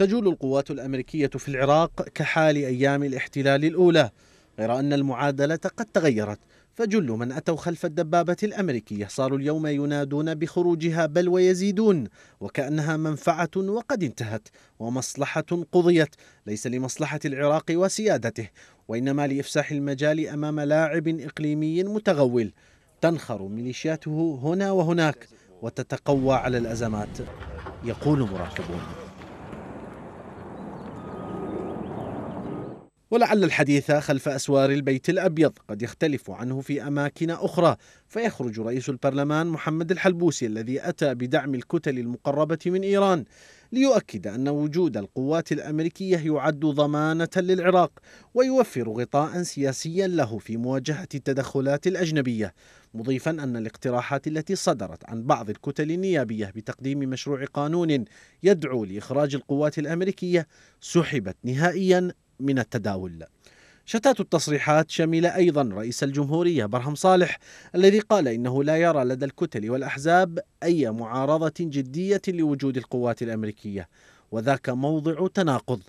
تجول القوات الأمريكية في العراق كحال أيام الاحتلال الأولى غير أن المعادلة قد تغيرت فجل من أتوا خلف الدبابة الأمريكية صاروا اليوم ينادون بخروجها بل ويزيدون وكأنها منفعة وقد انتهت ومصلحة قضيت ليس لمصلحة العراق وسيادته وإنما لإفساح المجال أمام لاعب إقليمي متغول تنخر ميليشياته هنا وهناك وتتقوى على الأزمات يقول مراقبون ولعل الحديث خلف أسوار البيت الأبيض قد يختلف عنه في أماكن أخرى فيخرج رئيس البرلمان محمد الحلبوسي الذي أتى بدعم الكتل المقربة من إيران ليؤكد أن وجود القوات الأمريكية يعد ضمانة للعراق ويوفر غطاء سياسيا له في مواجهة التدخلات الأجنبية مضيفا أن الاقتراحات التي صدرت عن بعض الكتل النيابية بتقديم مشروع قانون يدعو لإخراج القوات الأمريكية سحبت نهائيا من التداول شتات التصريحات شمل أيضا رئيس الجمهورية برهم صالح الذي قال إنه لا يرى لدى الكتل والأحزاب أي معارضة جدية لوجود القوات الأمريكية وذاك موضع تناقض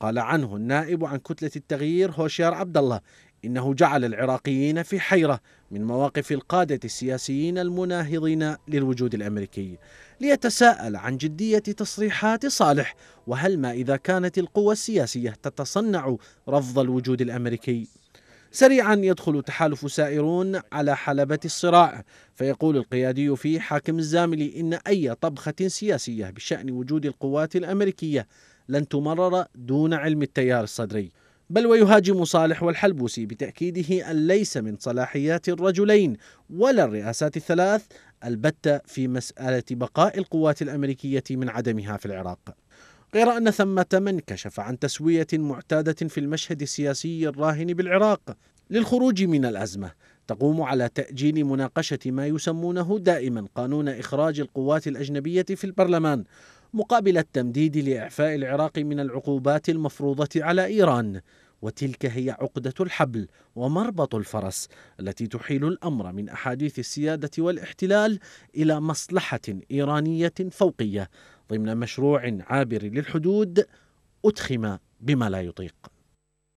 قال عنه النائب عن كتلة التغيير هوشيار عبد الله إنه جعل العراقيين في حيرة من مواقف القادة السياسيين المناهضين للوجود الأمريكي ليتساءل عن جدية تصريحات صالح وهل ما إذا كانت القوى السياسية تتصنع رفض الوجود الأمريكي سريعا يدخل تحالف سائرون على حلبة الصراع فيقول القيادي في حاكم الزاملي إن أي طبخة سياسية بشأن وجود القوات الأمريكية لن تمرر دون علم التيار الصدري بل ويهاجم صالح والحلبوسي بتأكيده أن ليس من صلاحيات الرجلين ولا الرئاسات الثلاث البتة في مسألة بقاء القوات الأمريكية من عدمها في العراق غير أن ثمة من كشف عن تسوية معتادة في المشهد السياسي الراهن بالعراق للخروج من الأزمة تقوم على تأجيل مناقشة ما يسمونه دائما قانون إخراج القوات الأجنبية في البرلمان مقابل التمديد لإعفاء العراق من العقوبات المفروضة على إيران وتلك هي عقدة الحبل ومربط الفرس التي تحيل الأمر من أحاديث السيادة والاحتلال إلى مصلحة إيرانية فوقية ضمن مشروع عابر للحدود أتخم بما لا يطيق